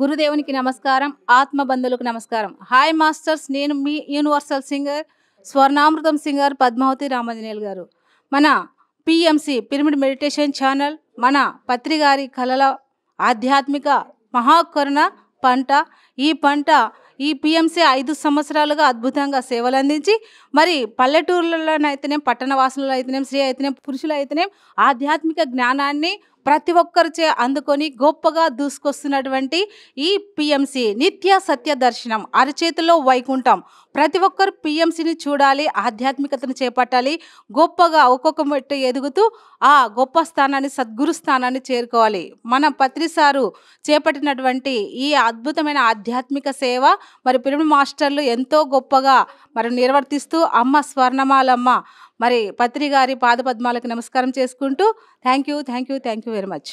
గురుదేవునికి నమస్కారం ఆత్మబంధులకు నమస్కారం hi masters నేను మీ universal singer Swarnamrutham singer Padmavathi రామంజనేల్ గారు మన పిఎంసి పిరమిడ్ మెడిటేషన్ ఛానల్ మన పత్రికారి కళల ఆధ్యాత్మిక మహాకరుణ పంట ఈ పంట ఈ పిఎంసీ ఐదు సంవత్సరాలుగా అద్భుతంగా సేవలు అందించి మరి పల్లెటూర్లలోనైతేనేం పట్టణ వాసులలో అయితేనేం స్త్రీ అయితేనేం పురుషులు అయితేనేం ఆధ్యాత్మిక జ్ఞానాన్ని ప్రతి ఒక్కరిచే అందుకొని గొప్పగా దూసుకొస్తున్నటువంటి ఈ పిఎంసి నిత్య సత్య దర్శనం అరచేతిలో వైకుంఠం ప్రతి ఒక్కరు పిఎంసిని చూడాలి ఆధ్యాత్మికతను చేపట్టాలి గొప్పగా ఒక్కొక్క మెట్టు ఎదుగుతూ ఆ గొప్ప స్థానాన్ని సద్గురు స్థానాన్ని చేరుకోవాలి మన పత్రిసారు చేపట్టినటువంటి ఈ అద్భుతమైన ఆధ్యాత్మిక సేవ మరి పిరమిడ్ మాస్టర్లు ఎంతో గొప్పగా మరి నిర్వర్తిస్తూ అమ్మ స్వర్ణమాలమ్మ మరి పత్రి గారి పాదపద్మాలకు నమస్కారం చేసుకుంటూ thank you thank you thank you very much